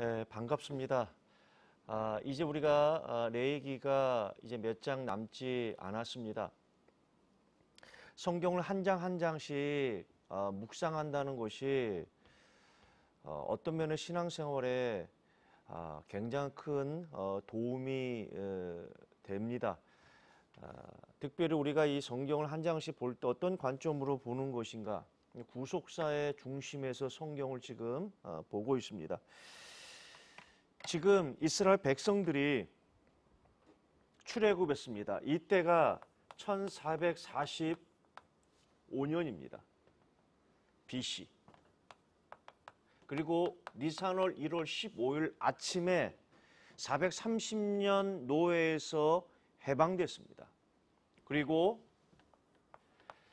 네, 반갑습니다. 아, 이제 우리가 아, 레이기가 이제 몇 장 남지 않았습니다. 성경을 한 장 한 장씩 아, 묵상한다는 것이 어, 어떤 면에 신앙생활에 아, 굉장히 큰 어, 도움이 에, 어, 됩니다. 아, 특별히 우리가 이 성경을 한 장씩 볼 때 어떤 관점으로 보는 것인가 구속사의 중심에서 성경을 지금 어, 보고 있습니다. 지금 이스라엘 백성들이 출애굽했습니다. 이때가 1445년입니다. BC. 그리고 니산월 1월 15일 아침에 430년 노예에서 해방됐습니다. 그리고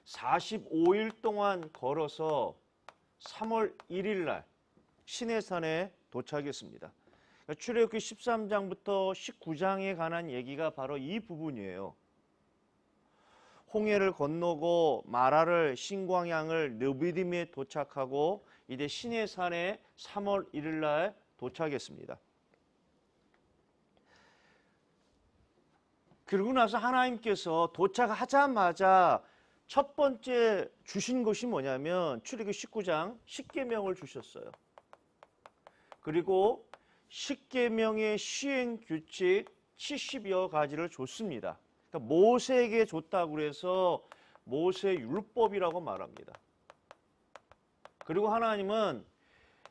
45일 동안 걸어서 3월 1일 날시내산에 도착했습니다. 출애굽기 13장부터 19장에 관한 얘기가 바로 이 부분이에요. 홍해를 건너고 마라를 신광양을 느비딤에 도착하고 이제 신의 산에 3월 1일 날 도착했습니다. 그러고 나서 하나님께서 도착하자마자 첫 번째 주신 것이 뭐냐면 출애굽 19장 10계명을 주셨어요. 그리고 1 0계명의 시행 규칙 70여 가지를 줬습니다. 그러니까 모세에게 줬다고 해서 모세 율법이라고 말합니다. 그리고 하나님은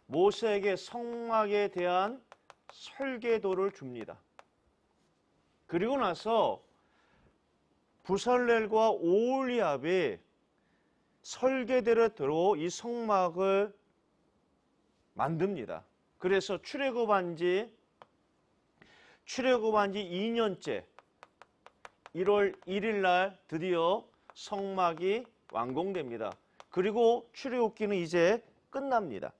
모세에게 성막에 대한 설계도를 줍니다. 그리고 나서 부살렐과 오울리압이 설계대로 들어 이 성막을 만듭니다. 그래서 출애굽한 지 출애굽한 지 2년째 1월 1일 날 드디어 성막이 완공됩니다. 그리고 출애굽기는 이제 끝납니다.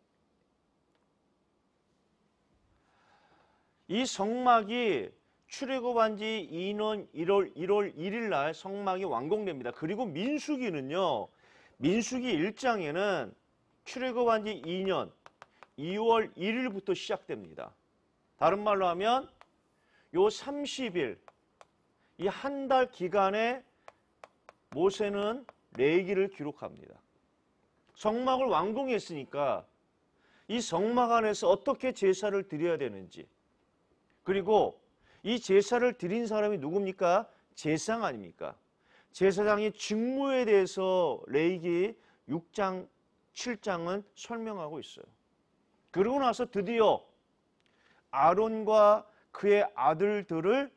이 성막이 출애굽한 지 2년 1월 1월 1일 날 성막이 완공됩니다. 그리고 민수기는요. 민수기 1장에는 출애굽한 지 2년 2월 1일부터 시작됩니다. 다른 말로 하면 요 30일 이 한 달 기간에 모세는 레기를 기록합니다. 성막을 왕궁에 으니까이 성막 안에서 어떻게 제사를 드려야 되는지 그리고 이 제사를 드린 사람이 누굽니까? 제사장 아닙니까? 제사장의 직무에 대해서 레이기 6장, 7장은 설명하고 있어요. 그러고 나서 드디어 아론과 그의 아들들을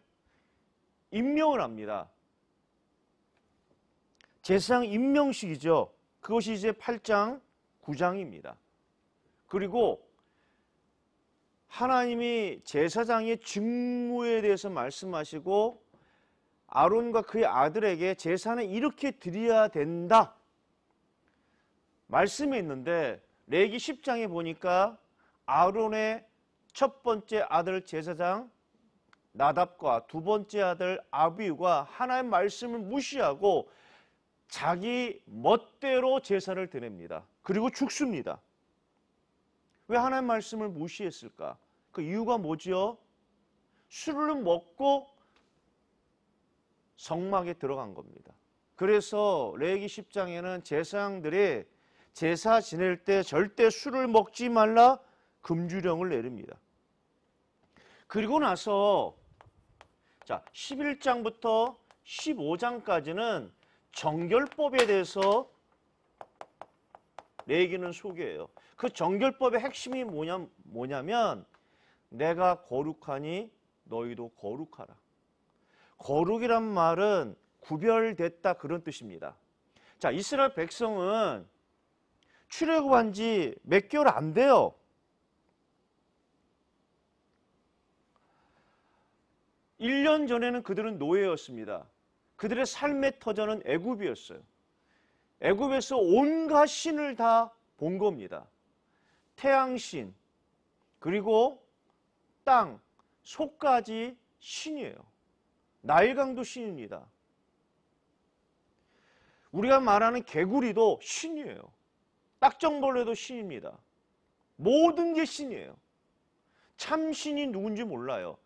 임명을 합니다. 제사 임명식이죠. 그것이 이제 8장 9장입니다. 그리고 하나님이 제사장의 직무에 대해서 말씀하시고 아론과 그의 아들에게 제사는 이렇게 드려야 된다. 말씀이 는데 레기 10장에 보니까 아론의 첫 번째 아들 제사장 나답과 두 번째 아들 아비우가 하나의 말씀을 무시하고 자기 멋대로 제사를 드냅니다. 그리고 죽습니다. 왜하나의 말씀을 무시했을까? 그 이유가 뭐지요? 술을 먹고 성막에 들어간 겁니다. 그래서 레위기 10장에는 제사장들이 제사 지낼 때 절대 술을 먹지 말라 금주령을 내립니다. 그리고 나서 자 11장부터 15장까지는 정결법에 대해서 내기는 소개해요. 그 정결법의 핵심이 뭐냐, 뭐냐면 내가 거룩하니 너희도 거룩하라. 거룩이란 말은 구별됐다 그런 뜻입니다. 자 이스라엘 백성은 출애굽한 지 몇 개월 안 돼요. 1년 전에는 그들은 노예였습니다. 그들의 삶의 터전은 애굽이었어요. 애굽에서 온갖 신을 다 본 겁니다. 태양신, 그리고 땅, 속까지 신이에요. 나일강도 신입니다. 우리가 말하는 개구리도 신이에요. 딱정벌레도 신입니다. 모든 게 신이에요. 참 신이 누군지 몰라요.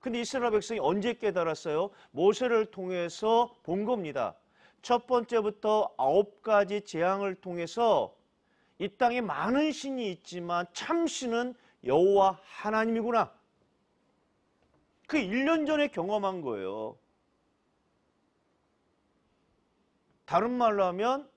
근데 이스라엘 백성이 언제 깨달았어요? 모세를 통해서 본 겁니다. 첫 번째부터 아홉 가지 재앙을 통해서 이 땅에 많은 신이 있지만 참 신은 여호와 하나님이구나. 그 1년 전에 경험한 거예요. 다른 말로 하면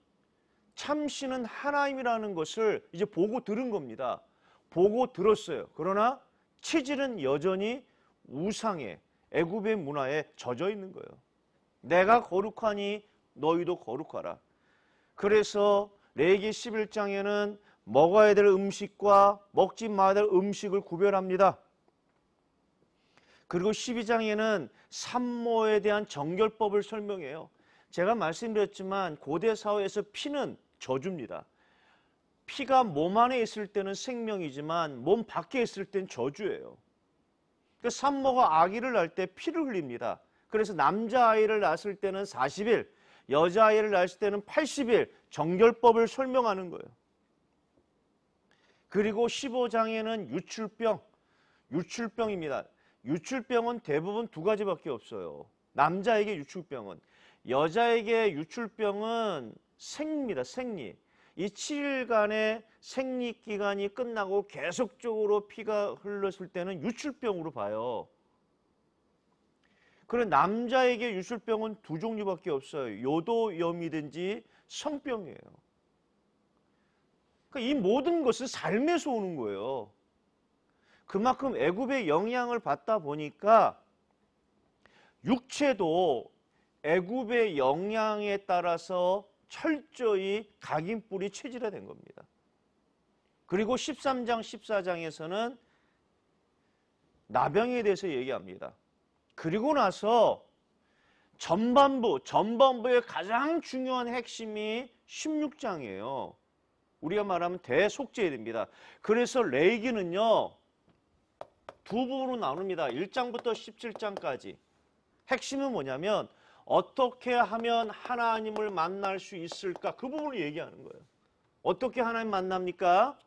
참신은 하나님이라는 것을 이제 보고 들은 겁니다. 보고 들었어요. 그러나 체질은 여전히 우상의 애굽의 문화에 젖어 있는 거예요. 내가 거룩하니 너희도 거룩하라. 그래서 레기 11장에는 먹어야 될 음식과 먹지 말아야 될 음식을 구별합니다. 그리고 12장에는 산모에 대한 정결법을 설명해요. 제가 말씀드렸지만 고대 사회에서 피는 저주입니다. 피가 몸 안에 있을 때는 생명이지만 몸 밖에 있을 땐 저주예요. 그 산모가 아기를 낳을 때 피를 흘립니다. 그래서 남자아이를 낳았을 때는 40일, 여자아이를 낳았을 때는 80일 정결법을 설명하는 거예요. 그리고 15장에는 유출병, 유출병입니다. 유출병은 대부분 두 가지밖에 없어요. 남자에게 유출병은. 여자에게 유출병은 생리입니다. 생리. 이 7일간의 생리기간이 끝나고 계속적으로 피가 흘렀을 때는 유출병으로 봐요. 그런 남자에게 유출병은 두 종류밖에 없어요. 요도염이든지 성병이에요. 그러니까 이 모든 것은 삶에서 오는 거예요. 그만큼 애굽의 영향을 받다 보니까 육체도 애굽의 영향에 따라서 철저히 각인뿔이 체질화된 겁니다. 그리고 13장, 14장에서는 나병에 대해서 얘기합니다. 그리고 나서 전반부, 전반부의 가장 중요한 핵심이 16장이에요. 우리가 말하면 대속죄입니다. 그래서 레이기는요. 두 부분으로 나눕니다. 1장부터 17장까지. 핵심은 뭐냐면 어떻게 하면 하나님을 만날 수 있을까? 그 부분을 얘기하는 거예요. 어떻게 하나님 만납니까?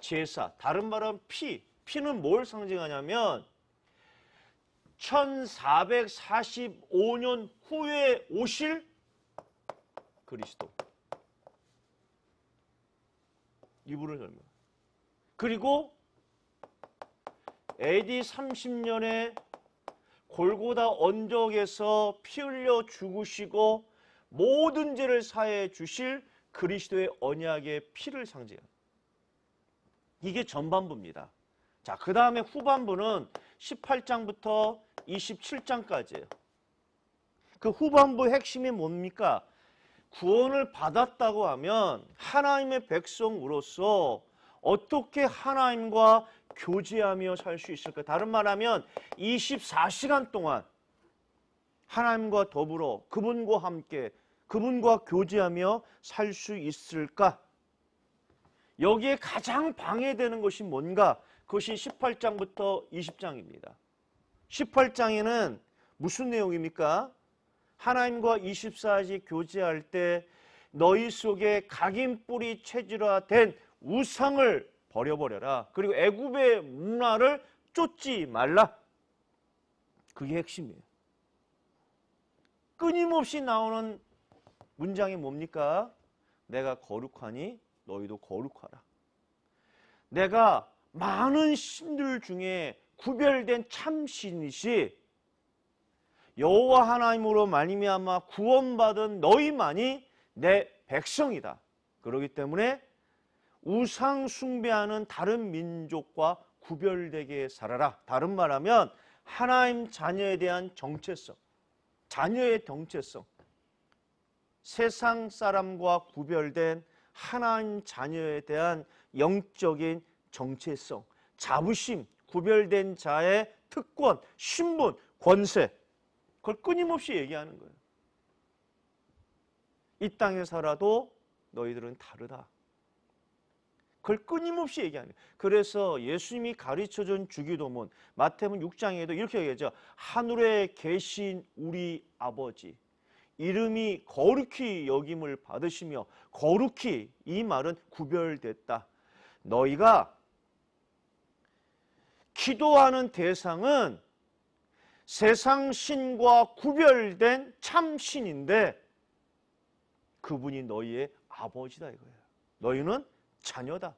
제사. 다른 말은 피. 피는 뭘 상징하냐면 1445년 후에 오실 그리스도. 이분을 설명. 그리고 AD 30년에 골고다 언덕에서 피 흘려 죽으시고 모든 죄를 사해 주실 그리스도의 언약의 피를 상징합니다. 이게 전반부입니다. 자, 그 다음에 후반부는 18장부터 27장까지예요. 그 후반부 핵심이 뭡니까? 구원을 받았다고 하면 하나님의 백성으로서 어떻게 하나님과 교제하며 살 수 있을까? 다른 말하면 24시간 동안 하나님과 더불어 그분과 함께 그분과 교제하며 살 수 있을까? 여기에 가장 방해되는 것이 뭔가? 그것이 18장부터 20장입니다. 18장에는 무슨 내용입니까? 하나님과 24시 교제할 때 너희 속에 각인 뿌리 체질화된 우상을 버려버려라. 그리고 애굽의 문화를 쫓지 말라. 그게 핵심이에요. 끊임없이 나오는 문장이 뭡니까? 내가 거룩하니 너희도 거룩하라. 내가 많은 신들 중에 구별된 참신이시 여호와 하나님으로 말미암아 구원받은 너희만이 내 백성이다. 그러기 때문에 우상 숭배하는 다른 민족과 구별되게 살아라. 다른 말하면 하나님 자녀에 대한 정체성, 자녀의 정체성, 세상 사람과 구별된 하나님 자녀에 대한 영적인 정체성, 자부심, 구별된 자의 특권, 신분, 권세, 그걸 끊임없이 얘기하는 거예요. 이 땅에 살아도 너희들은 다르다. 그걸 끊임없이 얘기합니다. 그래서 예수님이 가르쳐준 주기도문 마태복음 6장에도 이렇게 얘기하죠. 하늘에 계신 우리 아버지 이름이 거룩히 여김을 받으시며 거룩히 이 말은 구별됐다. 너희가 기도하는 대상은 세상 신과 구별된 참 신인데 그분이 너희의 아버지다 이거예요. 너희는 자녀다.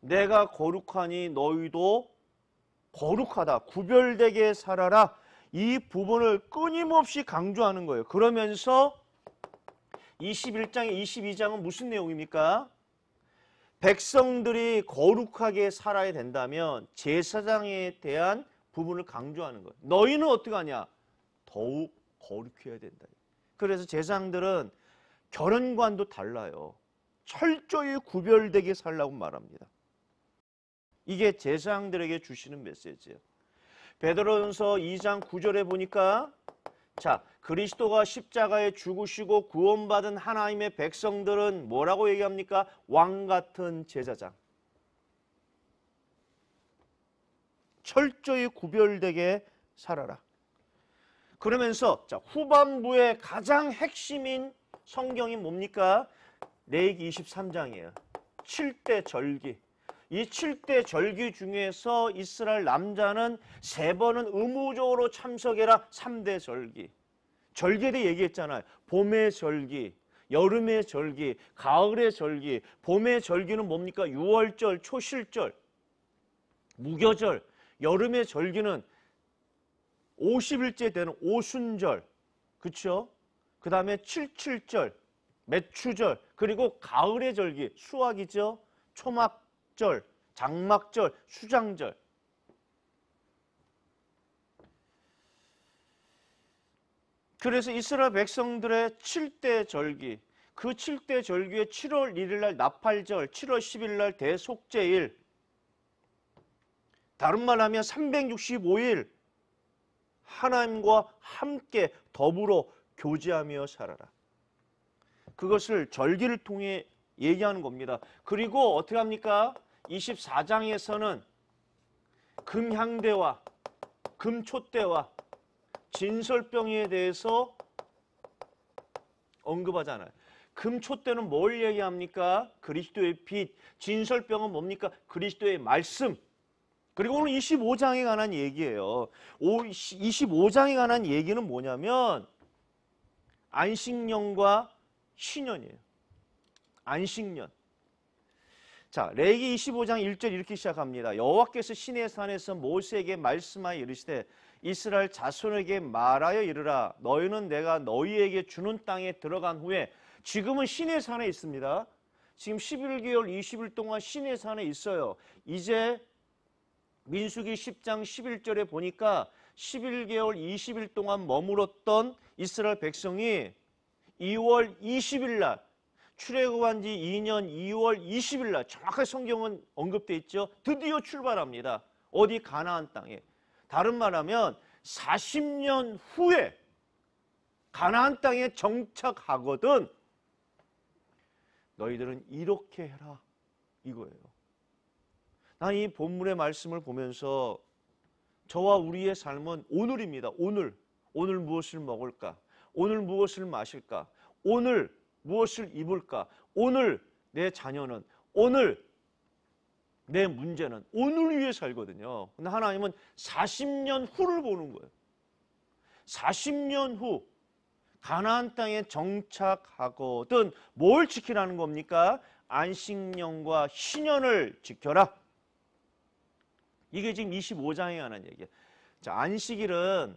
내가 거룩하니 너희도 거룩하다. 구별되게 살아라. 이 부분을 끊임없이 강조하는 거예요. 그러면서 21장에 22장은 무슨 내용입니까? 백성들이 거룩하게 살아야 된다면 제사장에 대한 부분을 강조하는 거예요. 너희는 어떻게 하냐? 더욱 거룩해야 된다. 그래서 제사장들은 결혼관도 달라요. 철저히 구별되게 살라고 말합니다. 이게 제사장들에게 주시는 메시지예요. 베드로전서 2장 9절에 보니까 자, 그리스도가 십자가에 죽으시고 구원받은 하나님의 백성들은 뭐라고 얘기합니까? 왕 같은 제사장. 철저히 구별되게 살아라. 그러면서 자, 후반부의 가장 핵심인 성경이 뭡니까? 레이기 23장이에요. 7대 절기. 이 7대 절기 중에서 이스라엘 남자는 세 번은 의무적으로 참석해라 3대 절기. 절기에 대해 얘기했잖아요. 봄의 절기, 여름의 절기, 가을의 절기. 봄의 절기는 뭡니까? 6월절, 초실절, 무교절. 여름의 절기는 50일째 되는 오순절. 그쵸그 다음에 77절. 매추절, 그리고 가을의 절기, 수확이죠. 초막절, 장막절, 수장절. 그래서 이스라엘 백성들의 7대 절기, 그 7대 절기의 7월 1일 날 나팔절, 7월 10일 날 대속제일, 다른 말 하면 365일 하나님과 함께 더불어 교제하며 살아라. 그것을 절기를 통해 얘기하는 겁니다. 그리고 어떻게 합니까? 24장에서는 금향대와 금초대와 진설병에 대해서 언급하잖아요. 금초대는 뭘 얘기합니까? 그리스도의 빛. 진설병은 뭡니까? 그리스도의 말씀. 그리고 오늘 25장에 관한 얘기예요. 25장에 관한 얘기는 뭐냐면 안식년과 신년이에요. 안식년. 자, 레기 25장 1절 이렇게 시작합니다. 여호와께서 신의 산에서 모세에게 말씀하여 이르시되 이스라엘 자손에게 말하여 이르라 너희는 내가 너희에게 주는 땅에 들어간 후에 지금은 신의 산에 있습니다. 지금 11개월 20일 동안 신의 산에 있어요. 이제 민수기 10장 11절에 보니까 11개월 20일 동안 머물었던 이스라엘 백성이 2월 20일 날 출애굽한 지 2년 2월 20일 날 정확하게 성경은 언급돼 있죠. 드디어 출발합니다. 어디 가나안 땅에. 다른 말하면 40년 후에 가나안 땅에 정착하거든 너희들은 이렇게 해라 이거예요. 난 이 본문의 말씀을 보면서 저와 우리의 삶은 오늘입니다. 오늘 오늘 무엇을 먹을까? 오늘 무엇을 마실까? 오늘 무엇을 입을까? 오늘 내 자녀는 오늘 내 문제는 오늘 위해 살거든요. 근데 하나님은 40년 후를 보는 거예요. 40년 후 가나안 땅에 정착하거든 뭘 지키라는 겁니까? 안식년과 신년을 지켜라. 이게 지금 25장에 관한 얘기예요. 자, 안식일은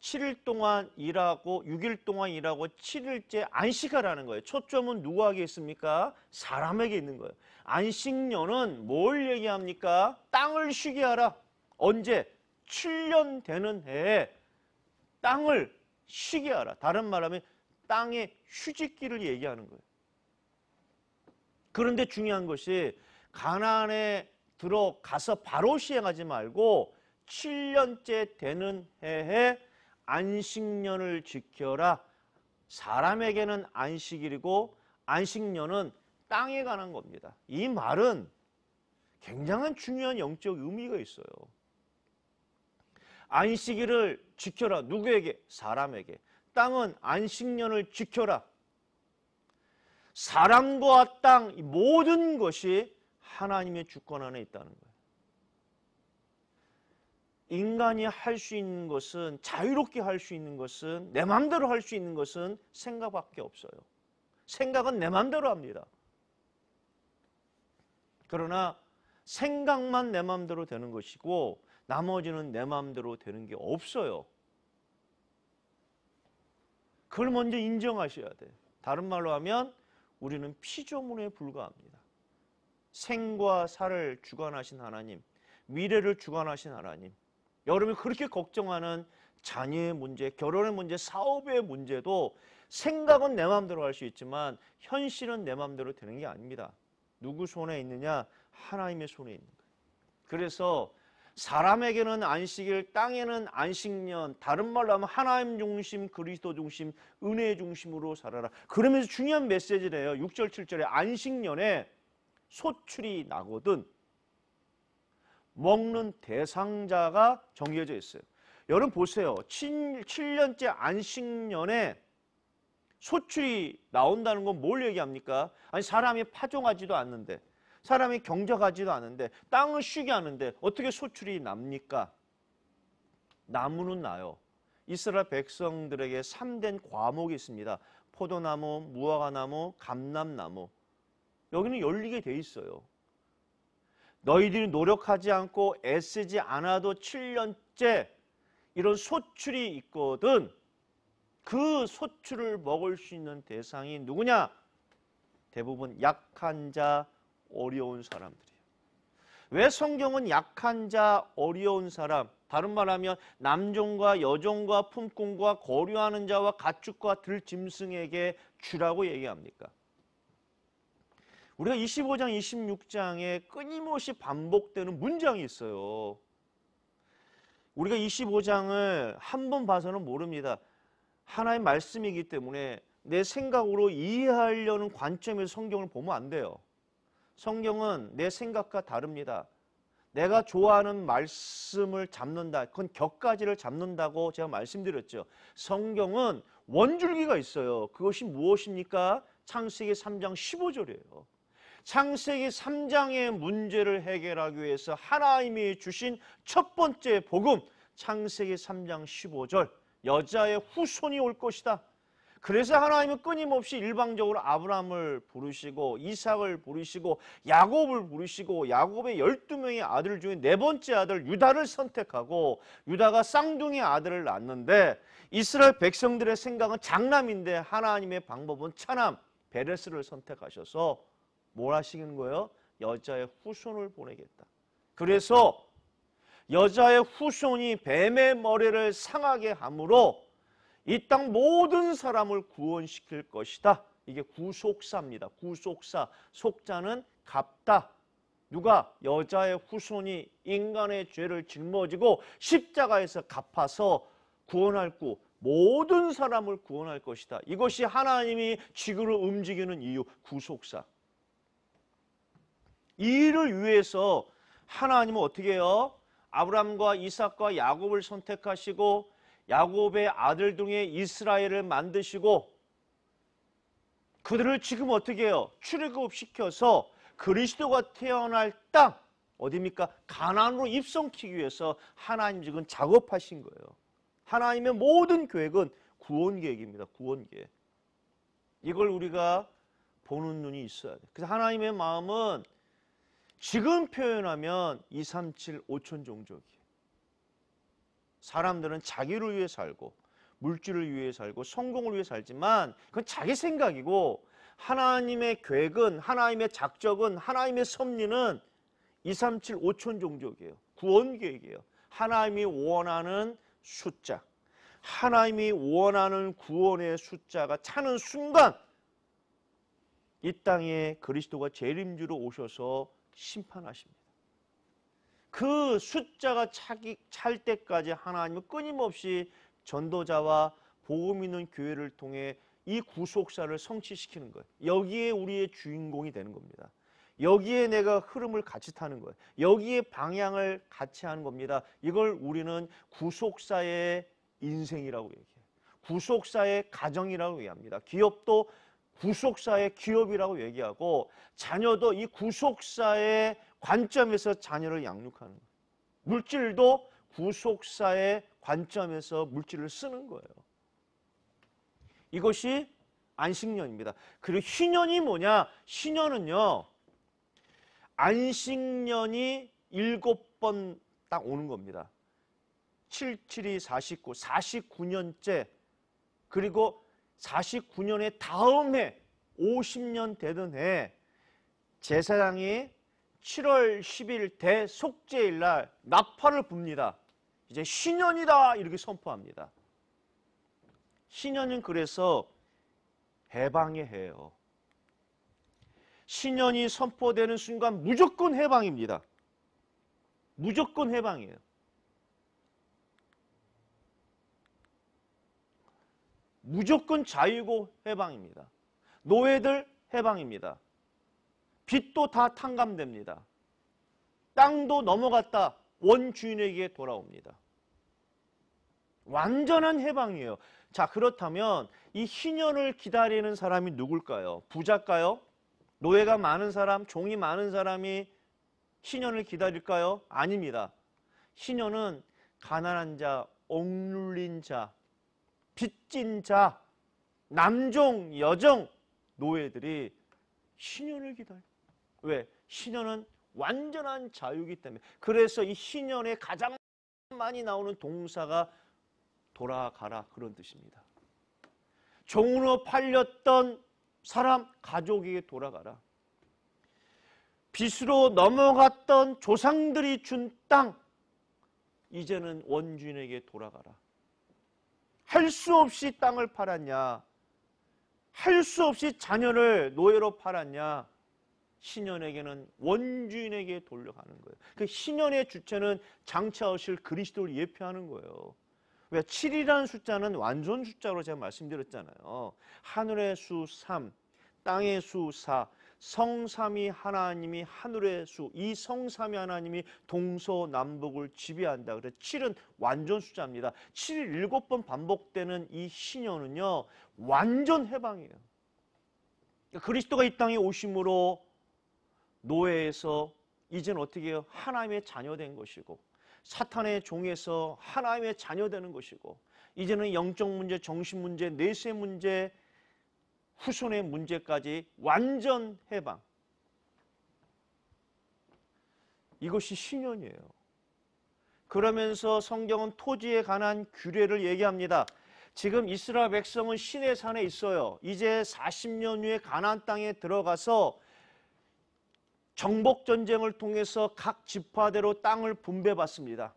7일 동안 일하고 6일 동안 일하고 7일째 안식하라는 거예요. 초점은 누구에게 있습니까? 사람에게 있는 거예요. 안식년은 뭘 얘기합니까? 땅을 쉬게 하라. 언제? 7년 되는 해에 땅을 쉬게 하라. 다른 말하면 땅의 휴직기를 얘기하는 거예요. 그런데 중요한 것이 가나에 들어가서 바로 시행하지 말고 7년째 되는 해에 안식년을 지켜라. 사람에게는 안식일이고 안식년은 땅에 관한 겁니다. 이 말은 굉장한 중요한 영적 의미가 있어요. 안식일을 지켜라. 누구에게? 사람에게. 땅은 안식년을 지켜라. 사람과 땅 모든 것이 하나님의 주권 안에 있다는 거예요. 인간이 할 수 있는 것은 자유롭게 할 수 있는 것은 내 마음대로 할 수 있는 것은 생각밖에 없어요. 생각은 내 마음대로 합니다. 그러나 생각만 내 마음대로 되는 것이고 나머지는 내 마음대로 되는 게 없어요. 그걸 먼저 인정하셔야 돼요. 다른 말로 하면 우리는 피조물에 불과합니다. 생과 살을 주관하신 하나님, 미래를 주관하신 하나님, 여러분이 그렇게 걱정하는 자녀의 문제, 결혼의 문제, 사업의 문제도 생각은 내 마음대로 할 수 있지만 현실은 내 마음대로 되는 게 아닙니다. 누구 손에 있느냐? 하나님의 손에 있는 거예요. 그래서 사람에게는 안식일, 땅에는 안식년, 다른 말로 하면 하나님 중심, 그리스도 중심, 은혜 중심으로 살아라. 그러면서 중요한 메시지네요. 6절, 7절에 안식년에 소출이 나거든 먹는 대상자가 정해져 있어요. 여러분 보세요. 7, 7년째 안식년에 소출이 나온다는 건 뭘 얘기합니까? 아니 사람이 파종하지도 않는데 사람이 경작하지도 않는데 땅을 쉬게 하는데 어떻게 소출이 납니까? 나무는 나요. 이스라엘 백성들에게 삼된 과목이 있습니다. 포도나무, 무화과나무, 감람나무. 여기는 열리게 돼 있어요. 너희들이 노력하지 않고 애쓰지 않아도 7년째 이런 소출이 있거든. 그 소출을 먹을 수 있는 대상이 누구냐? 대부분 약한 자, 어려운 사람들이에요. 왜 성경은 약한 자, 어려운 사람, 다른 말하면 남종과 여종과 품꾼과 거류하는 자와 가축과 들짐승에게 주라고 얘기합니까? 우리가 25장, 26장에 끊임없이 반복되는 문장이 있어요. 우리가 25장을 한 번 봐서는 모릅니다. 하나의 말씀이기 때문에 내 생각으로 이해하려는 관점에 성경을 보면 안 돼요. 성경은 내 생각과 다릅니다. 내가 좋아하는 말씀을 잡는다. 그건 격가지를 잡는다고 제가 말씀드렸죠. 성경은 원줄기가 있어요. 그것이 무엇입니까? 창세기 3장 15절이에요. 창세기 3장의 문제를 해결하기 위해서 하나님이 주신 첫 번째 복음 창세기 3장 15절 여자의 후손이 올 것이다. 그래서 하나님은 끊임없이 일방적으로 아브라함을 부르시고 이삭을 부르시고 야곱을 부르시고 야곱의 12명의 아들 중에 네 번째 아들 유다를 선택하고 유다가 쌍둥이 아들을 낳는데 이스라엘 백성들의 생각은 장남인데 하나님의 방법은 차남 베레스를 선택하셔서 뭘 하시는 거예요? 여자의 후손을 보내겠다. 그래서 여자의 후손이 뱀의 머리를 상하게 함으로 이 땅 모든 사람을 구원시킬 것이다. 이게 구속사입니다. 구속사. 속자는 갚다. 누가 여자의 후손이 인간의 죄를 짊어지고 십자가에서 갚아서 구원할 구 모든 사람을 구원할 것이다. 이것이 하나님이 지구를 움직이는 이유 구속사. 이를 위해서 하나님은 어떻게 해요? 아브람과 이삭과 야곱을 선택하시고 야곱의 아들 중에 이스라엘을 만드시고 그들을 지금 어떻게 해요? 출애굽 시켜서 그리스도가 태어날 땅 어디입니까? 가난으로 입성키기 위해서 하나님 지금 작업하신 거예요. 하나님의 모든 계획은 구원 계획입니다. 구원 계획. 이걸 우리가 보는 눈이 있어야 돼. 그래서 하나님의 마음은 지금 표현하면 2, 3, 7, 5천 종족이에요. 사람들은 자기를 위해 살고 물질을 위해 살고 성공을 위해 살지만 그건 자기 생각이고 하나님의 계획은 하나님의 작정은 하나님의 섭리는 2, 3, 7, 5천 종족이에요. 구원 계획이에요. 하나님이 원하는 숫자. 하나님이 원하는 구원의 숫자가 차는 순간 이 땅에 그리스도가 재림주로 오셔서 심판하십니다. 그 숫자가 차기, 찰 때까지 하나님은 끊임없이 전도자와 보험 있는 교회를 통해 이 구속사를 성취시키는 것. 여기에 우리의 주인공이 되는 겁니다. 여기에 내가 흐름을 같이 타는 거예요. 여기에 방향을 같이 하는 겁니다. 이걸 우리는 구속사의 인생이라고 얘기해요. 구속사의 가정이라고 얘기합니다. 기업도 구속사의 기업이라고 얘기하고 자녀도 이 구속사의 관점에서 자녀를 양육하는 거예요. 물질도 구속사의 관점에서 물질을 쓰는 거예요. 이것이 안식년입니다. 그리고 희년이 뭐냐? 희년은요. 안식년이 일곱 번 딱 오는 겁니다. 77이 49, 49년째 그리고 49년의 다음 해 50년 되던 해 제사장이 7월 10일 대속제일 날 낙파를 붑니다. 이제 신년이다 이렇게 선포합니다. 신년은 그래서 해방의 해요 신년이 선포되는 순간 무조건 해방입니다. 무조건 해방이에요. 무조건 자유고 해방입니다. 노예들 해방입니다. 빚도 다 탕감됩니다. 땅도 넘어갔다 원주인에게 돌아옵니다. 완전한 해방이에요. 자 그렇다면 이 희년을 기다리는 사람이 누굴까요? 부자일까요? 노예가 많은 사람, 종이 많은 사람이 희년을 기다릴까요? 아닙니다. 희년은 가난한 자, 억눌린 자, 빚진 자, 남종, 여종, 노예들이 신년을 기다려. 왜? 신년은 완전한 자유이기 때문에. 그래서 이 신년에 가장 많이 나오는 동사가 돌아가라 그런 뜻입니다. 종으로 팔렸던 사람 가족에게 돌아가라. 빚으로 넘어갔던 조상들이 준 땅 이제는 원주인에게 돌아가라. 할수 없이 땅을 팔았냐? 할 수 없이 자녀를 노예로 팔았냐? 신현에게는 원주인에게 돌려가는 거예요. 그 신현의 주체는 장차 오실 그리스도를 예표하는 거예요. 왜 7이라는 숫자는 완전 숫자로 제가 말씀드렸잖아요. 하늘의 수 3, 땅의 수 4, 성삼위 하나님이 하늘의 수, 이 성삼위 하나님이 동서남북을 지배한다. 그래서 7은 완전 숫자입니다. 7일 7번 반복되는 이 신여는요. 완전 해방이에요. 그러니까 그리스도가이 땅에 오심으로 노예에서 이젠 어떻게 해요? 하나님의 자녀 된 것이고 사탄의 종에서 하나님의 자녀 되는 것이고 이제는 영적 문제, 정신 문제, 내세 문제, 후손의 문제까지 완전 해방. 이것이 신년이에요. 그러면서 성경은 토지에 관한 규례를 얘기합니다. 지금 이스라엘 백성은 신의 산에 있어요. 이제 40년 후에 가난 땅에 들어가서 정복 전쟁을 통해서 각 지파대로 땅을 분배받습니다.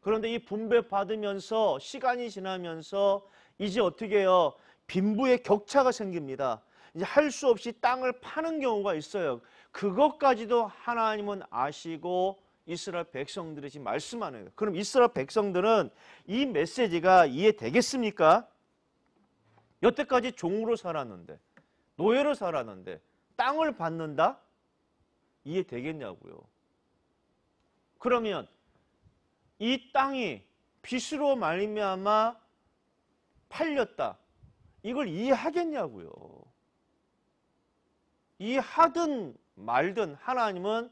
그런데 이 분배받으면서 시간이 지나면서 이제 어떻게 해요? 빈부의 격차가 생깁니다. 이제 할 수 없이 땅을 파는 경우가 있어요. 그것까지도 하나님은 아시고 이스라엘 백성들이 말씀하는 거예요. 그럼 이스라엘 백성들은 이 메시지가 이해되겠습니까? 여태까지 종으로 살았는데 노예로 살았는데 땅을 받는다? 이해되겠냐고요. 그러면 이 땅이 빚으로 말미암아 팔렸다. 이걸 이해하겠냐고요. 이해하든 말든 하나님은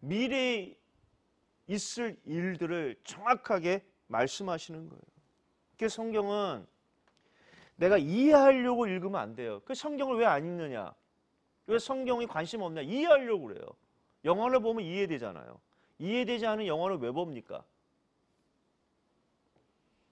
미래에 있을 일들을 정확하게 말씀하시는 거예요. 그 성경은 내가 이해하려고 읽으면 안 돼요. 그 성경을 왜 안 읽느냐? 왜 성경에 관심 없냐? 이해하려고 그래요. 영어를 보면 이해되잖아요. 이해되지 않은 영어를 왜 봅니까?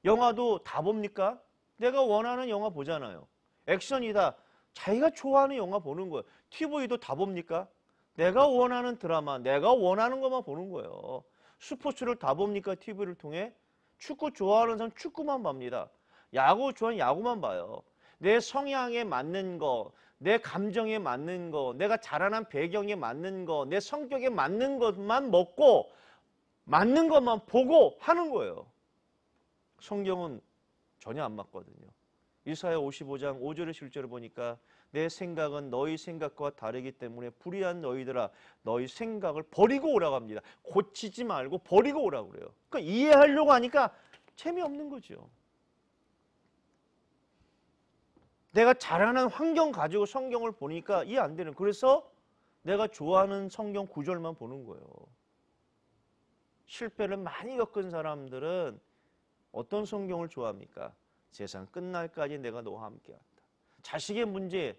영화도 다 봅니까? 내가 원하는 영화 보잖아요. 액션이다. 자기가 좋아하는 영화 보는 거예요. TV도 다 봅니까? 내가 원하는 드라마, 내가 원하는 것만 보는 거예요. 스포츠를 다 봅니까? TV를 통해? 축구 좋아하는 사람 축구만 봅니다. 야구 좋아하는 야구만 봐요. 내 성향에 맞는 거, 내 감정에 맞는 거, 내가 자라난 배경에 맞는 거, 내 성격에 맞는 것만 먹고 맞는 것만 보고 하는 거예요. 성경은 전혀 안 맞거든요. 이사야 55장 5절의 실제로 보니까 내 생각은 너희 생각과 다르기 때문에 불의한 너희들아 너희 생각을 버리고 오라고 합니다. 고치지 말고 버리고 오라고 그래요. 그러니까 이해하려고 하니까 재미없는 거죠. 내가 잘하는 환경 가지고 성경을 보니까 이해 안 되는 그래서 내가 좋아하는 성경 구절만 보는 거예요. 실패를 많이 겪은 사람들은 어떤 성경을 좋아합니까? 세상 끝날까지 내가 너와 함께한다. 자식의 문제,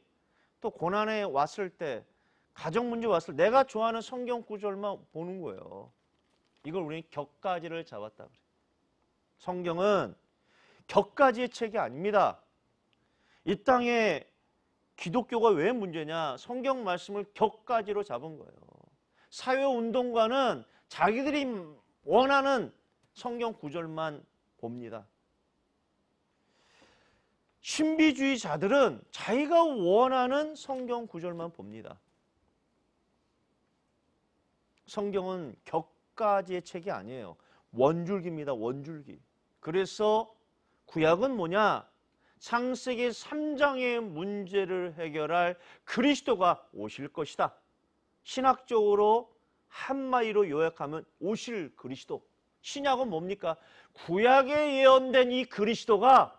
또 고난에 왔을 때, 가정 문제 왔을 때 내가 좋아하는 성경 구절만 보는 거예요. 이걸 우리는 격가지를 잡았다 그래 성경은 격가지의 책이 아닙니다. 이 땅에 기독교가 왜 문제냐? 성경 말씀을 격가지로 잡은 거예요. 사회 운동가는 자기들이 원하는 성경 구절만 봅니다. 신비주의자들은 자기가 원하는 성경 구절만 봅니다. 성경은 격가지의 책이 아니에요. 원줄기입니다. 원줄기. 그래서 구약은 뭐냐? 창세기 3장의 문제를 해결할 그리스도가 오실 것이다. 신학적으로 한마디로 요약하면 오실 그리스도. 신약은 뭡니까? 구약에 예언된 이 그리스도가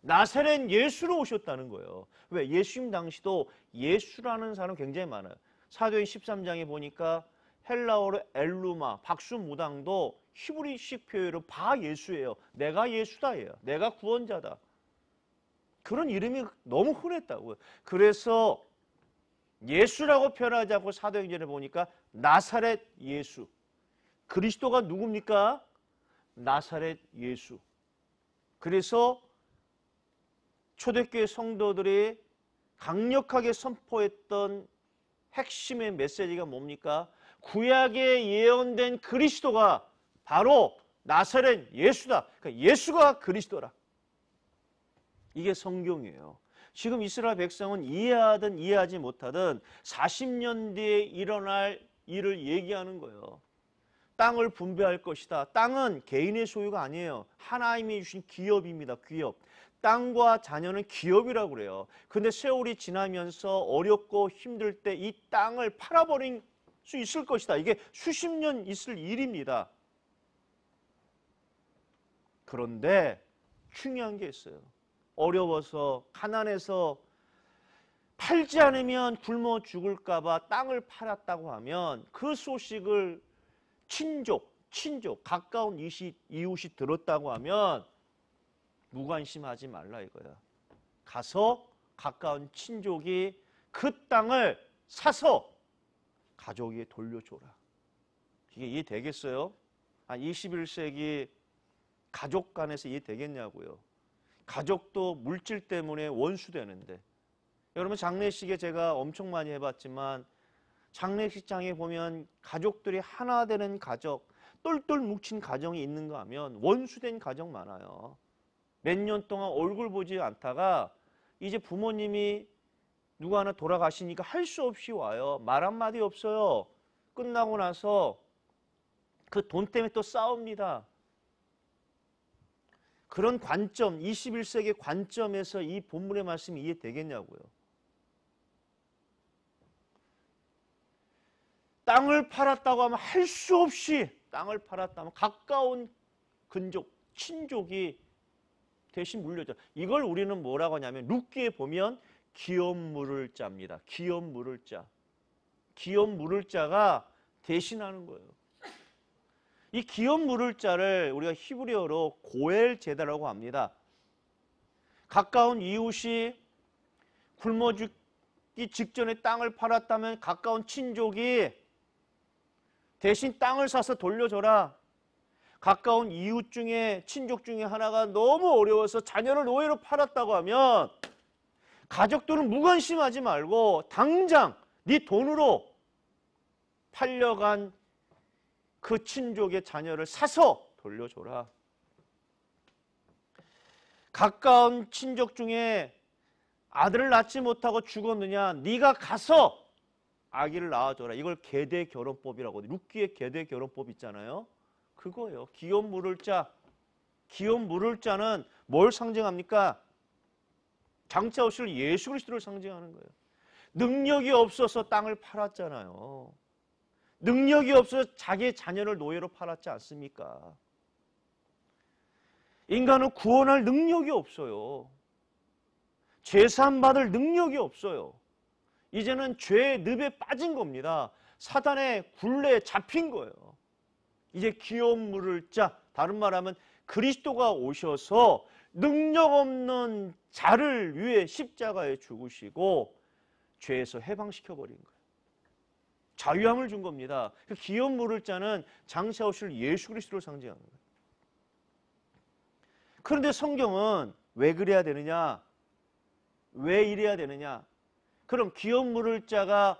나세렛 예수로 오셨다는 거예요. 왜? 예수님 당시도 예수라는 사람 굉장히 많아요. 사도행 13장에 보니까 헬라어로 엘루마, 박수 무당도 히브리식 표현으로 바 예수예요. 내가 예수다예요. 내가 구원자다. 그런 이름이 너무 흔했다고요. 그래서 예수라고 표현하자고 사도행전을 보니까 나사렛 예수. 그리스도가 누굽니까? 나사렛 예수. 그래서 초대교회 성도들이 강력하게 선포했던 핵심의 메시지가 뭡니까? 구약에 예언된 그리스도가 바로 나사렛 예수다. 그러니까 예수가 그리스도라. 이게 성경이에요. 지금 이스라엘 백성은 이해하든 이해하지 못하든 40년 뒤에 일어날 일을 얘기하는 거예요. 땅을 분배할 것이다. 땅은 개인의 소유가 아니에요. 하나님이 주신 기업입니다. 기업. 땅과 자녀는 기업이라고 그래요. 근데 세월이 지나면서 어렵고 힘들 때 이 땅을 팔아버린 수 있을 것이다. 이게 수십 년 있을 일입니다. 그런데 중요한 게 있어요. 어려워서 가난해서 팔지 않으면 굶어 죽을까 봐 땅을 팔았다고 하면 그 소식을 친족, 친족, 가까운 이시, 이웃이 들었다고 하면 무관심하지 말라 이거야. 가서 가까운 친족이 그 땅을 사서 가족이 돌려줘라. 이게 이해되겠어요? 한 21세기 가족 간에서 이해되겠냐고요. 가족도 물질 때문에 원수되는데 여러분 장례식에 제가 엄청 많이 해봤지만 장례식장에 보면 가족들이 하나 되는 가족, 똘똘 뭉친 가정이 있는가 하면 원수된 가정 많아요. 몇 년 동안 얼굴 보지 않다가 이제 부모님이 누구 하나 돌아가시니까 할 수 없이 와요. 말 한마디 없어요. 끝나고 나서 그 돈 때문에 또 싸웁니다. 그런 관점, 21세기 관점에서 이 본문의 말씀이 이해되겠냐고요. 땅을 팔았다고 하면 할 수 없이 땅을 팔았다면 가까운 근족, 친족이 대신 물려줘. 이걸 우리는 뭐라고 하냐면 룻기에 보면 기업물을 짭니다 기업물을 자. 기업물을 짜가 대신하는 거예요. 이 기업물을 짜를 우리가 히브리어로 고엘 제다라고 합니다. 가까운 이웃이 굶어 죽기 직전에 땅을 팔았다면 가까운 친족이 대신 땅을 사서 돌려줘라. 가까운 이웃 중에 친족 중에 하나가 너무 어려워서 자녀를 노예로 팔았다고 하면 가족들은 무관심하지 말고 당장 네 돈으로 팔려간 그 친족의 자녀를 사서 돌려줘라. 가까운 친족 중에 아들을 낳지 못하고 죽었느냐? 네가 가서 아기를 낳아줘라. 이걸 계대 결혼법이라고. 룻기의 계대 결혼법 있잖아요. 그거예요. 기업 물을 자. 기업 물을 자는 뭘 상징합니까? 장차 오실 예수 그리스도를 상징하는 거예요. 능력이 없어서 땅을 팔았잖아요. 능력이 없어서 자기 자녀를 노예로 팔았지 않습니까? 인간은 구원할 능력이 없어요. 재산 받을 능력이 없어요. 이제는 죄의 늪에 빠진 겁니다. 사단의 굴레에 잡힌 거예요. 이제 귀여 물을 짜. 다른 말하면 그리스도가 오셔서 능력 없는 자를 위해 십자가에 죽으시고 죄에서 해방시켜 버린 거예요. 자유함을 준 겁니다. 그 기업 모를 자는 장세하실 예수 그리스도를 상징하는 거예요. 그런데 성경은 왜 그래야 되느냐? 왜 이래야 되느냐? 그럼 기업 물을 자가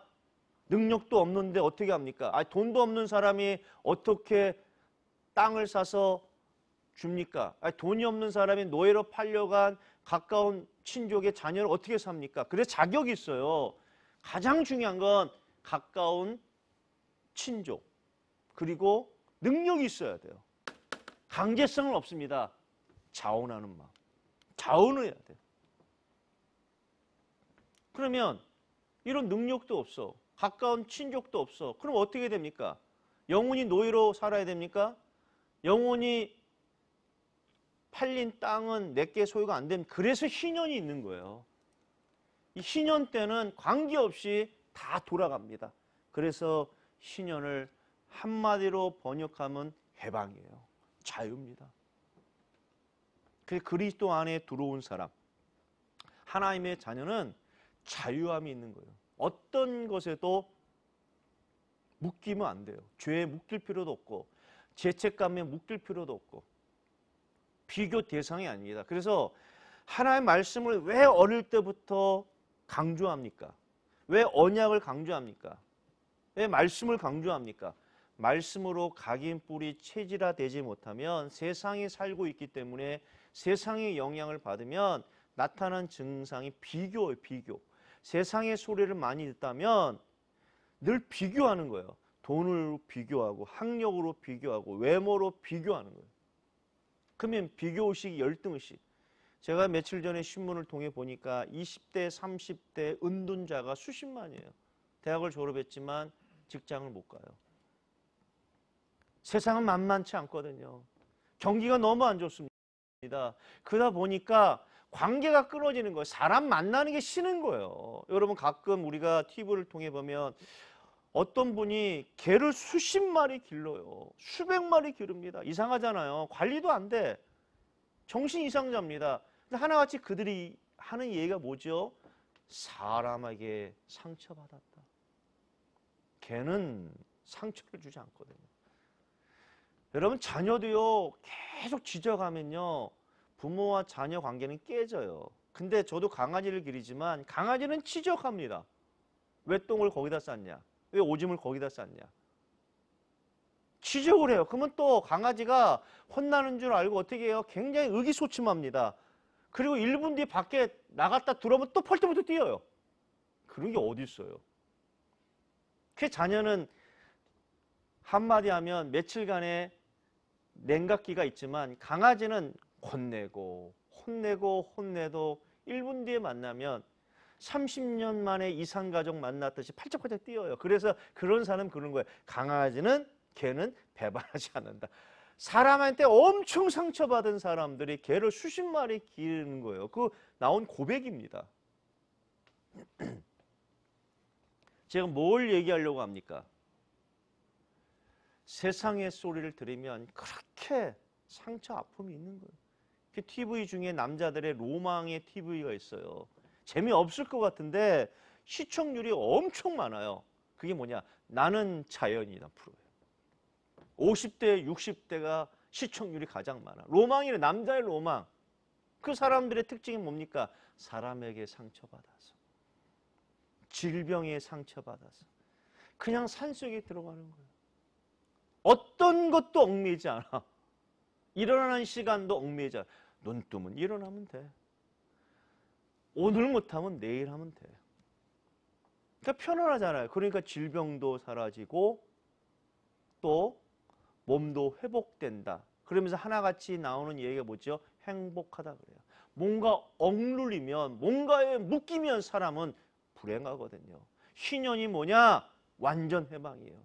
능력도 없는데 어떻게 합니까? 아, 돈도 없는 사람이 어떻게 땅을 사서 줍니까? 아, 돈이 없는 사람이 노예로 팔려간 가까운 친족의 자녀를 어떻게 삽니까? 그래서 자격이 있어요. 가장 중요한 건 가까운 친족 그리고 능력이 있어야 돼요. 강제성은 없습니다. 자원하는 마음. 자원 해야 돼요. 그러면 이런 능력도 없어. 가까운 친족도 없어. 그럼 어떻게 됩니까? 영혼이 노예로 살아야 됩니까? 영혼이 팔린 땅은 내게 소유가 안 됩니다. 그래서 희년이 있는 거예요. 이 희년 때는 관계없이 다 돌아갑니다. 그래서 희년을 한마디로 번역하면 해방이에요. 자유입니다. 그 그리스도 안에 들어온 사람, 하나님의 자녀는 자유함이 있는 거예요. 어떤 것에도 묶이면 안 돼요. 죄에 묶일 필요도 없고 죄책감에 묶일 필요도 없고 비교 대상이 아닙니다. 그래서 하나의 말씀을 왜 어릴 때부터 강조합니까? 왜 언약을 강조합니까? 왜 말씀을 강조합니까? 말씀으로 각인 뿌리 체질화되지 못하면 세상이 살고 있기 때문에 세상의 영향을 받으면 나타난 증상이 비교예요, 비교. 세상의 소리를 많이 듣다면 늘 비교하는 거예요. 돈을 비교하고 학력으로 비교하고 외모로 비교하는 거예요. 그러면 비교의식, 열등의식. 제가 며칠 전에 신문을 통해 보니까 20대, 30대 은둔자가 수십만이에요. 대학을 졸업했지만 직장을 못 가요. 세상은 만만치 않거든요. 경기가 너무 안 좋습니다. 그러다 보니까 관계가 끊어지는 거예요. 사람 만나는 게 싫은 거예요. 여러분 가끔 우리가 TV를 통해 보면 어떤 분이 개를 수십 마리 길러요. 수백 마리 기릅니다. 이상하잖아요. 관리도 안 돼. 정신 이상자입니다. 근데 하나같이 그들이 하는 얘기가 뭐죠? 사람에게 상처받았다. 개는 상처를 주지 않거든요. 여러분 자녀도요 계속 지적하면요 부모와 자녀 관계는 깨져요. 근데 저도 강아지를 기르지만 강아지는 치적합니다. 왜 똥을 거기다 쌌냐? 왜 오줌을 거기다 쌌냐? 치적을 해요. 그러면 또 강아지가 혼나는 줄 알고 어떻게 해요? 굉장히 의기소침합니다. 그리고 1분 뒤 밖에 나갔다 들어오면 또 펄떡펄터 뛰어요. 그런 게 어디 있어요? 그 자녀는 한마디 하면 며칠간의 냉각기가 있지만 강아지는 혼내고 혼내고 혼내도 1분 뒤에 만나면 30년 만에 이산 가족 만났듯이 팔짝팔짝 뛰어요. 그래서 그런 사람 그런 거예요. 강아지는 개는 배반하지 않는다. 사람한테 엄청 상처받은 사람들이 개를 수십 마리 기르는 거예요. 그 나온 고백입니다. 제가 뭘 얘기하려고 합니까? 세상의 소리를 들으면 그렇게 상처 아픔이 있는 거예요. TV 중에 남자들의 로망의 TV가 있어요. 재미없을 것 같은데 시청률이 엄청 많아요. 그게 뭐냐? 나는 자연이다 프로예요. 50대, 60대가 시청률이 가장 많아. 로망이래 남자의 로망. 그 사람들의 특징이 뭡니까? 사람에게 상처받아서. 질병에 상처받아서. 그냥 산속에 들어가는 거예요. 어떤 것도 얽매이지 않아. 일어나는 시간도 얽매이지 않아. 눈뜨면 일어나면 돼. 오늘 못하면 내일 하면 돼. 그러니까 편안하잖아요. 그러니까 질병도 사라지고 또 몸도 회복된다. 그러면서 하나같이 나오는 얘기가 뭐죠? 행복하다 그래요. 뭔가 억눌리면 뭔가에 묶이면 사람은 불행하거든요. 신년이 뭐냐? 완전 해방이에요.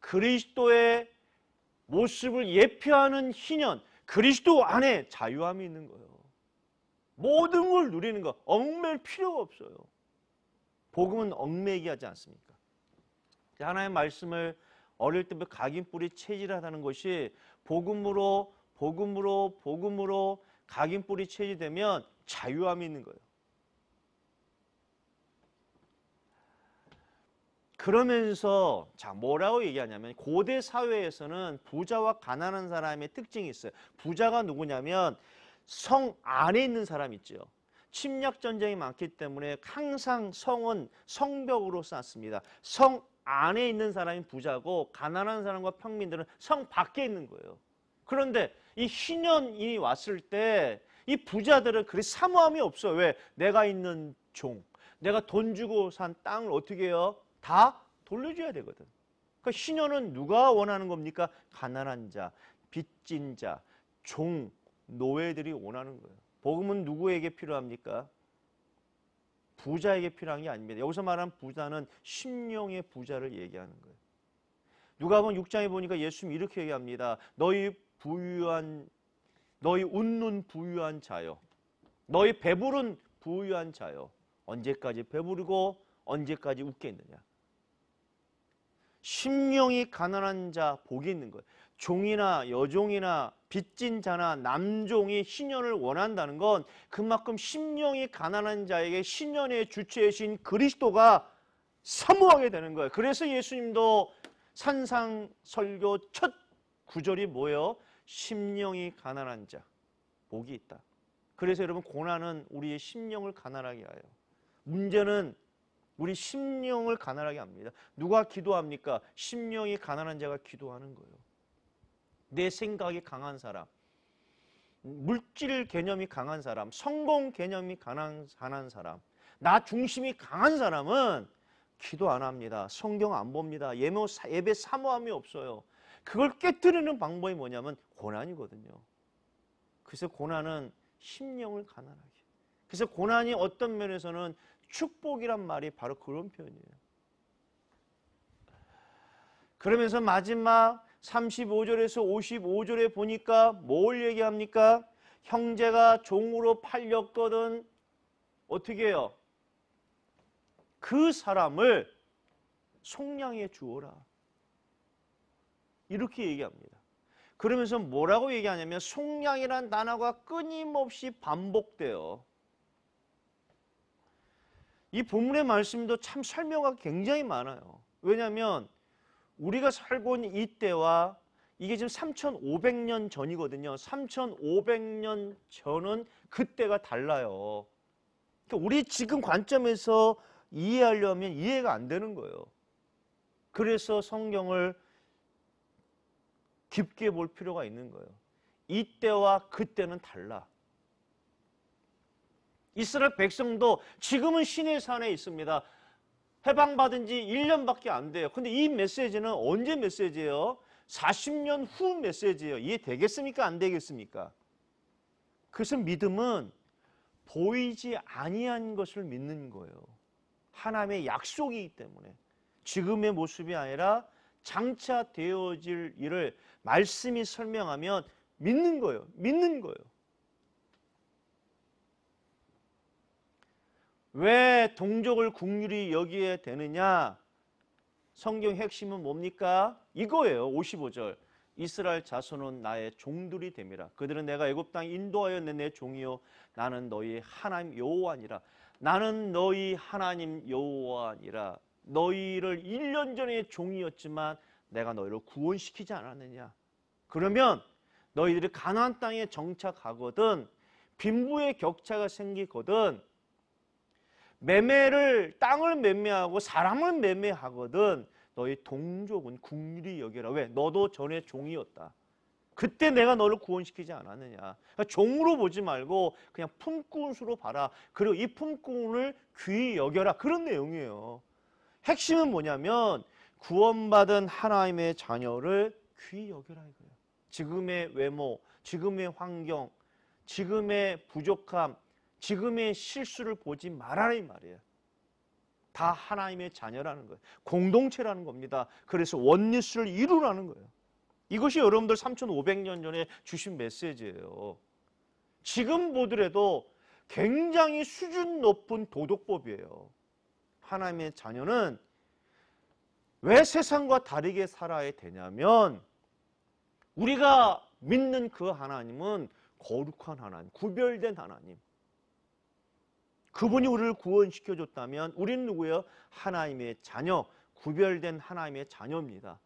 그리스도의 모습을 예표하는 희년 그리스도 안에 자유함이 있는 거예요. 모든 걸 누리는 거 얽매일 필요가 없어요. 복음은 얽매이게 하지 않습니까? 하나의 말씀을 어릴 때부터 각인뿌리 체질하다는 것이 복음으로 복음으로 복음으로 각인뿌리 체질되면 자유함이 있는 거예요. 그러면서 자 뭐라고 얘기하냐면 고대 사회에서는 부자와 가난한 사람의 특징이 있어요. 부자가 누구냐면 성 안에 있는 사람 있죠. 침략 전쟁이 많기 때문에 항상 성은 성벽으로 쌓습니다. 성 안에 있는 사람이 부자고 가난한 사람과 평민들은 성 밖에 있는 거예요. 그런데 이 희년이 왔을 때 이 부자들은 그리 사모함이 없어. 왜? 내가 있는 종. 내가 돈 주고 산 땅을 어떻게 해요? 다 돌려줘야 되거든. 그러니까 신녀는 누가 원하는 겁니까? 가난한 자, 빚진 자, 종, 노예들이 원하는 거예요. 복음은 누구에게 필요합니까? 부자에게 필요한 게 아닙니다. 여기서 말하는 부자는 심령의 부자를 얘기하는 거예요. 누가 보면 6장에 보니까 예수님이 이렇게 얘기합니다. 너희 부유한, 너희 웃는 부유한 자요. 너희 배부른 부유한 자요. 언제까지 배부르고 언제까지 웃겠느냐. 심령이 가난한 자 복이 있는 거 종이나 여종이나 빚진 자나 남종이 신년을 원한다는 건 그만큼 심령이 가난한 자에게 신년의 주체이신 그리스도가 사모하게 되는 거예요. 그래서 예수님도 산상설교 첫 구절이 뭐예요? 심령이 가난한 자 복이 있다. 그래서 여러분 고난은 우리의 심령을 가난하게 하여 문제는 우리 심령을 가난하게 합니다. 누가 기도합니까? 심령이 가난한 자가 기도하는 거예요. 내 생각이 강한 사람, 물질 개념이 강한 사람, 성공 개념이 강한, 사람, 나 중심이 강한 사람은 기도 안 합니다. 성경 안 봅니다. 예배, 예배 사모함이 없어요. 그걸 깨뜨리는 방법이 뭐냐면 고난이거든요. 그래서 고난은 심령을 가난하게. 그래서 고난이 어떤 면에서는 축복이란 말이 바로 그런 표현이에요. 그러면서 마지막 35절에서 55절에 보니까 뭘 얘기합니까? 형제가 종으로 팔렸거든 어떻게 해요? 그 사람을 속량에 주어라. 이렇게 얘기합니다. 그러면서 뭐라고 얘기하냐면 속량이란 단어가 끊임없이 반복돼요. 이 본문의 말씀도 참 설명하기 굉장히 많아요. 왜냐하면 우리가 살고 있는 이때와 이게 지금 3,500년 전이거든요. 3,500년 전은 그때가 달라요. 그러니까 우리 지금 관점에서 이해하려면 이해가 안 되는 거예요. 그래서 성경을 깊게 볼 필요가 있는 거예요. 이때와 그때는 달라. 이스라엘 백성도 지금은 신의 산에 있습니다. 해방받은 지 1년밖에 안 돼요. 근데 이 메시지는 언제 메시지예요? 40년 후 메시지예요. 이해 되겠습니까? 안 되겠습니까? 그것은 믿음은 보이지 아니한 것을 믿는 거예요. 하나님의 약속이기 때문에 지금의 모습이 아니라 장차 되어질 일을 말씀이 설명하면 믿는 거예요. 믿는 거예요. 왜 동족을 국률이 여기에 되느냐? 성경 핵심은 뭡니까? 이거예요. 55절. 이스라엘 자손은 나의 종들이 됨이라. 그들은 내가 애굽 땅 인도하여 낸내 종이요 나는 너희 하나님 여호와니라. 나는 너희 하나님 여호와니라. 너희를 1년 전에 종이었지만 내가 너희를 구원시키지 않았느냐. 그러면 너희들이 가나안 땅에 정착하거든 빈부의 격차가 생기거든 매매를 땅을 매매하고 사람을 매매하거든 너희 동족은 국률이 여겨라 왜? 너도 전에 종이었다. 그때 내가 너를 구원시키지 않았느냐. 그러니까 종으로 보지 말고 그냥 품꾼수로 봐라. 그리고 이 품꾼을 귀히 여겨라. 그런 내용이에요. 핵심은 뭐냐면 구원받은 하나님의 자녀를 귀히 여겨라 이거예요. 지금의 외모, 지금의 환경, 지금의 부족함, 지금의 실수를 보지 말아라 이 말이에요. 다 하나님의 자녀라는 거예요. 공동체라는 겁니다. 그래서 원리스를 이루라는 거예요. 이것이 여러분들 3,500년 전에 주신 메시지예요. 지금 보더라도 굉장히 수준 높은 도덕법이에요. 하나님의 자녀는 왜 세상과 다르게 살아야 되냐면 우리가 믿는 그 하나님은 거룩한 하나님, 구별된 하나님, 그분이 우리를 구원시켜 줬다면 우리는 누구예요? 하나님의 자녀, 구별된 하나님의 자녀입니다.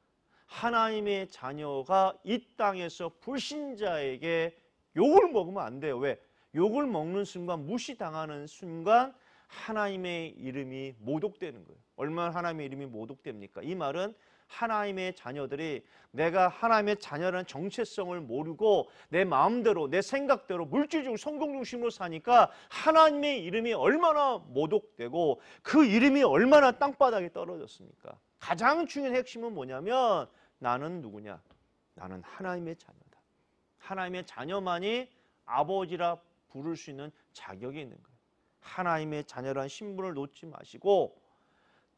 하나님의 자녀가 이 땅에서 불신자에게 욕을 먹으면 안 돼요. 왜? 욕을 먹는 순간 무시당하는 순간 하나님의 이름이 모독되는 거예요. 얼마나 하나님의 이름이 모독됩니까? 이 말은 하나님의 자녀들이 내가 하나님의 자녀라는 정체성을 모르고 내 마음대로 내 생각대로 물질중 성공 중심으로 사니까 하나님의 이름이 얼마나 모독되고 그 이름이 얼마나 땅바닥에 떨어졌습니까? 가장 중요한 핵심은 뭐냐면 나는 누구냐? 나는 하나님의 자녀다. 하나님의 자녀만이 아버지라 부를 수 있는 자격이 있는 거예요. 하나님의 자녀란 신분을 놓지 마시고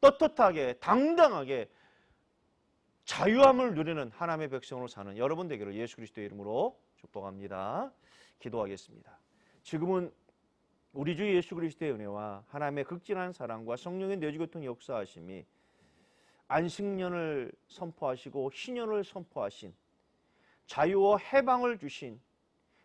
떳떳하게 당당하게 자유함을 누리는 하나님의 백성으로 사는 여러분 되기를 예수 그리스도의 이름으로 축복합니다. 기도하겠습니다. 지금은 우리 주 예수 그리스도의 은혜와 하나님의 극진한 사랑과 성령의 내주교통 역사하심이 안식년을 선포하시고 신년을 선포하신 자유와 해방을 주신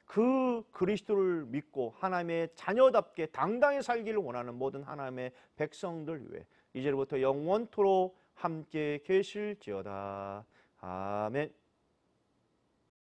그 그리스도를 믿고 하나님의 자녀답게 당당히 살기를 원하는 모든 하나님의 백성들 위해 이제부터 영원토록 함께 계실지어다. 아멘.